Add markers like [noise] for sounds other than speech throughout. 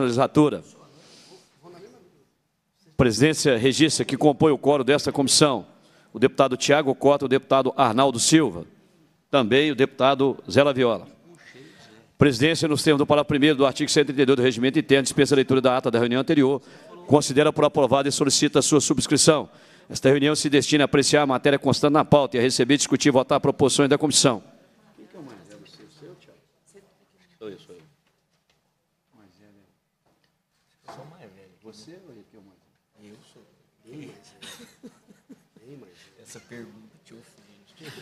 legislatura. Presidência registra que compõe o coro desta comissão o deputado Tiago Cota, o deputado Arnaldo Silva, também o deputado Zé Laviola. Presidência, nos termos do parágrafo primeiro do artigo 132 do regimento interno, dispensa a leitura da ata da reunião anterior, considera por aprovada e solicita a sua subscrição. Esta reunião se destina a apreciar a matéria constante na pauta e a receber, discutir e votar proposições da comissão. Né? Você ou ele que eu é mais? Eu sou. Bem mais velho. mais Essa pergunta te ofende. [laughs]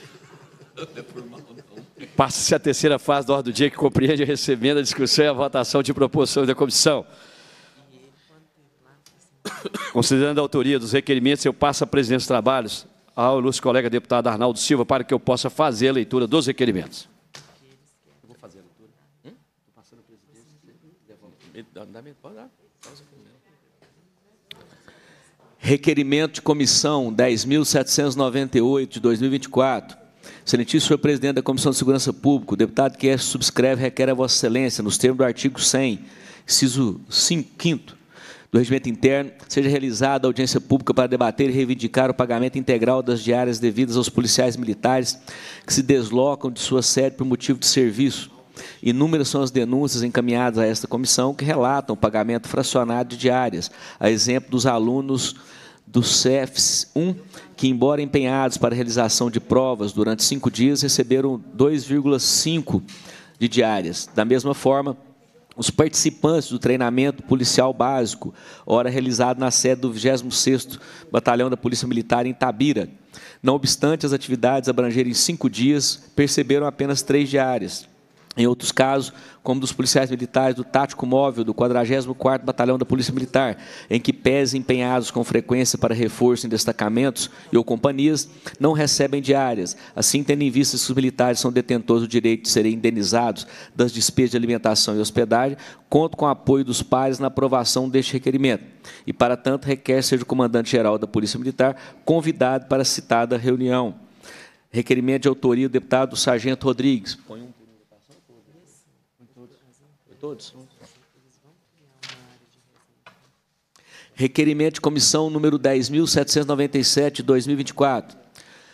Não é por mal, não. Passa-se a terceira fase da ordem do dia que compreende recebendo a discussão e a votação de proposições da comissão. Considerando a autoria dos requerimentos, eu passo a presidência dos trabalhos ao ilustre colega deputado Arnaldo Silva para que eu possa fazer a leitura dos requerimentos. Eu vou fazer a leitura. Estou hum? passando a presidência. Pode dar. Requerimento de comissão 10.798 de 2024. Excelentíssimo senhor presidente da Comissão de Segurança Pública, o deputado que é, subscreve requer a Vossa Excelência, nos termos do artigo 100, inciso 5 do Regimento Interno, seja realizada audiência pública para debater e reivindicar o pagamento integral das diárias devidas aos policiais militares que se deslocam de sua sede por motivo de serviço Inúmeras são as denúncias encaminhadas a esta comissão que relatam o pagamento fracionado de diárias, a exemplo dos alunos do CEFS 1, que, embora empenhados para a realização de provas durante cinco dias, receberam 2,5 de diárias. Da mesma forma, os participantes do treinamento policial básico, hora realizado na sede do 26º Batalhão da Polícia Militar em Tabira. Não obstante as atividades abrangerem cinco dias, perceberam apenas três diárias. Em outros casos, como dos policiais militares do Tático Móvel do 44º Batalhão da Polícia Militar, em que pés empenhados com frequência para reforço em destacamentos e ou companhias, não recebem diárias. Assim, tendo em vista que os militares são detentores do direito de serem indenizados das despesas de alimentação e hospedagem, conto com o apoio dos pares na aprovação deste requerimento. E, para tanto, requer seja o comandante-geral da Polícia Militar convidado para a citada reunião. Requerimento de autoria do deputado Sargento Rodrigues. Põe um todos. Requerimento de comissão número 10.797, 2024.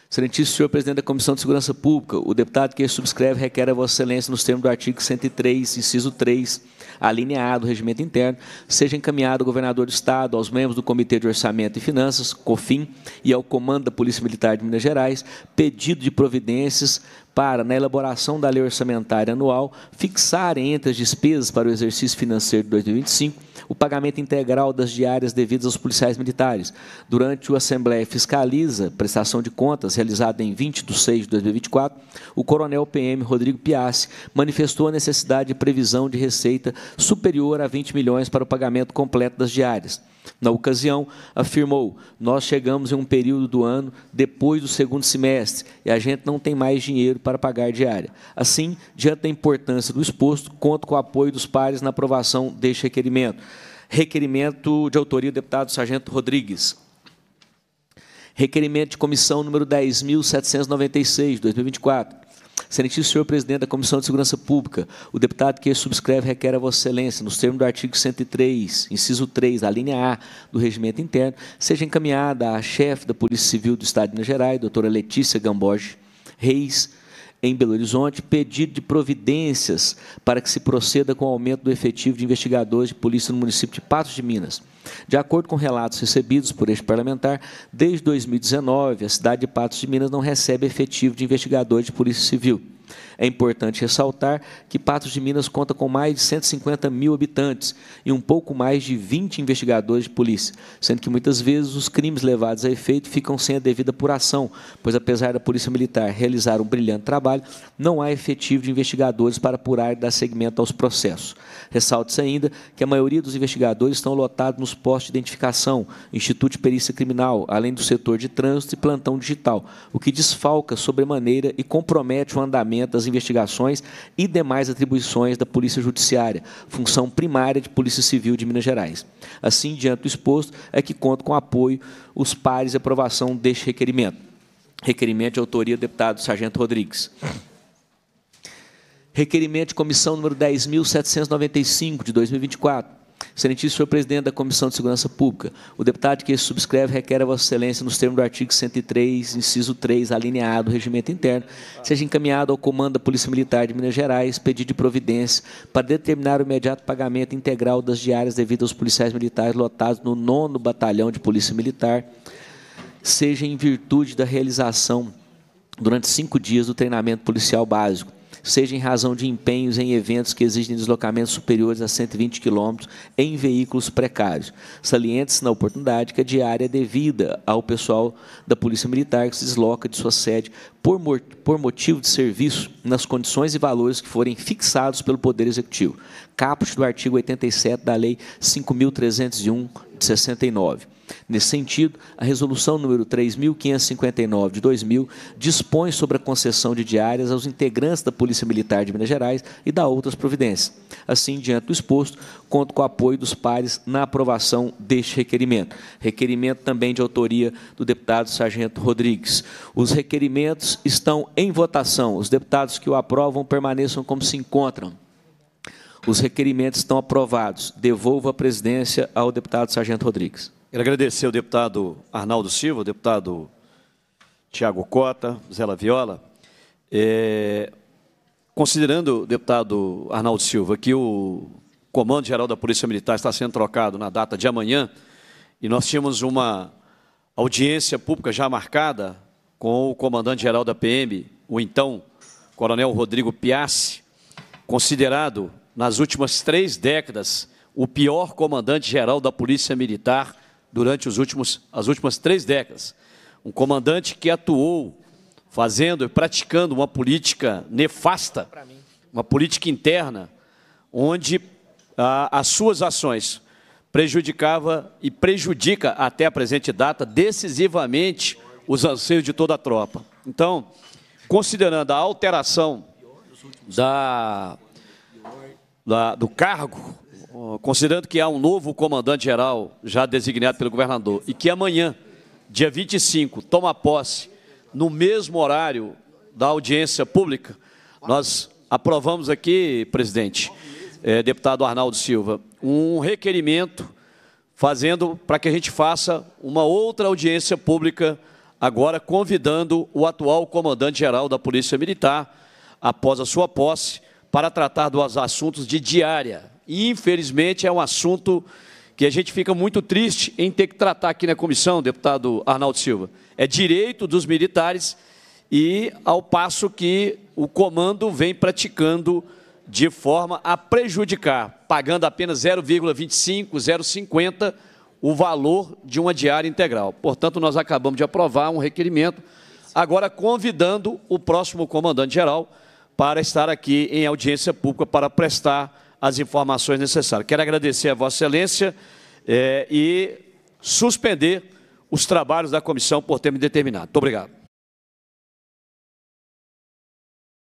Excelentíssimo senhor presidente da Comissão de Segurança Pública, o deputado que subscreve requer a Vossa Excelência, nos termos do artigo 103, inciso 3, alineado do Regimento Interno, seja encaminhado ao governador do Estado, aos membros do Comitê de Orçamento e Finanças, COFIN, e ao Comando da Polícia Militar de Minas Gerais, pedido de providências para, na elaboração da lei orçamentária anual, fixar entre as despesas para o exercício financeiro de 2025 o pagamento integral das diárias devidas aos policiais militares. Durante o Assembleia Fiscaliza, prestação de contas realizada em 20 de 6 de 2024, o coronel PM Rodrigo Piassi manifestou a necessidade de previsão de receita superior a 20 milhões para o pagamento completo das diárias. Na ocasião, afirmou: Nós chegamos em um período do ano depois do segundo semestre e a gente não tem mais dinheiro para pagar diária. Assim, diante da importância do exposto, conto com o apoio dos pares na aprovação deste requerimento. Requerimento de autoria do deputado Sargento Rodrigues. Requerimento de comissão número 10.796, 2024. Excelentíssimo senhor presidente da Comissão de Segurança Pública, o deputado que subscreve requer a Vossa Excelência, nos termos do artigo 103, inciso 3, a linha A do regimento interno, seja encaminhada à chefe da Polícia Civil do Estado de Minas Gerais, doutora Letícia Gamboge Reis, em Belo Horizonte pedido de providências para que se proceda com o aumento do efetivo de investigadores de polícia no município de Patos de Minas. De acordo com relatos recebidos por este parlamentar, desde 2019, a cidade de Patos de Minas não recebe efetivo de investigadores de polícia civil. É importante ressaltar que Patos de Minas conta com mais de 150 mil habitantes e um pouco mais de 20 investigadores de polícia, sendo que muitas vezes os crimes levados a efeito ficam sem a devida apuração, pois apesar da Polícia Militar realizar um brilhante trabalho, não há efetivo de investigadores para apurar e dar segmento aos processos. ressalta se ainda que a maioria dos investigadores estão lotados nos postos de identificação, Instituto de Perícia Criminal, além do setor de trânsito e plantão digital, o que desfalca sobremaneira e compromete o andamento desdobramento das investigações e demais atribuições da Polícia Judiciária, função primária de Polícia Civil de Minas Gerais. Assim, diante do exposto, é que conto com apoio os pares e aprovação deste requerimento. Requerimento de autoria do deputado Sargento Rodrigues. Requerimento de comissão número 10.795, de 2024 excelentíssimo senhor presidente da Comissão de Segurança Pública, o deputado que subscreve requer a Vossa Excelência, nos termos do artigo 103, inciso 3, alineado do regimento interno, seja encaminhado ao Comando da Polícia Militar de Minas Gerais, pedido de providência para determinar o imediato pagamento integral das diárias devidas aos policiais militares lotados no 9 Batalhão de Polícia Militar, seja em virtude da realização durante cinco dias do treinamento policial básico, seja em razão de empenhos em eventos que exigem deslocamentos superiores a 120 km em veículos precários. Saliente-se na oportunidade que a diária é devida ao pessoal da Polícia Militar que se desloca de sua sede por, por motivo de serviço nas condições e valores que forem fixados pelo Poder Executivo. Caput do artigo 87 da Lei 5.301 de 69. Nesse sentido, a resolução número 3.559 de 2000 dispõe sobre a concessão de diárias aos integrantes da Polícia Militar de Minas Gerais e da outras providências. Assim, diante do exposto, conto com o apoio dos pares na aprovação deste requerimento. Requerimento também de autoria do deputado Sargento Rodrigues. Os requerimentos estão em votação. Os deputados que o aprovam permaneçam como se encontram. Os requerimentos estão aprovados. Devolvo a presidência ao deputado Sargento Rodrigues. Quero agradecer ao deputado Arnaldo Silva, ao deputado Tiago Cota, Zé Viola. É, considerando, deputado Arnaldo Silva, que o Comando-Geral da Polícia Militar está sendo trocado na data de amanhã, e nós tínhamos uma audiência pública já marcada com o comandante-geral da PM, o então coronel Rodrigo Piassi, considerado, nas últimas três décadas, o pior comandante-geral da Polícia Militar durante os últimos, as últimas três décadas. Um comandante que atuou fazendo e praticando uma política nefasta, uma política interna, onde a, ah, as suas ações prejudicava e prejudica até a presente data decisivamente os anseios de toda a tropa. Então, considerando a alteração da, da, do cargo, considerando que há um novo comandante-geral já designado pelo governador e que amanhã, dia 25, toma posse no mesmo horário da audiência pública, nós aprovamos aqui, presidente, é, deputado Arnaldo Silva, um requerimento fazendo para que a gente faça uma outra audiência pública agora convidando o atual comandante-geral da Polícia Militar, após a sua posse, para tratar dos assuntos de diária. E, infelizmente, é um assunto que a gente fica muito triste em ter que tratar aqui na comissão, deputado Arnaldo Silva. É direito dos militares e ao passo que o comando vem praticando de forma a prejudicar, pagando apenas 0,25, 0,50 o valor de uma diária integral. Portanto, nós acabamos de aprovar um requerimento, agora convidando o próximo comandante-geral para estar aqui em audiência pública para prestar as informações necessárias. Quero agradecer a Vossa Excelência eh, e suspender os trabalhos da comissão por ter me determinado. Muito obrigado.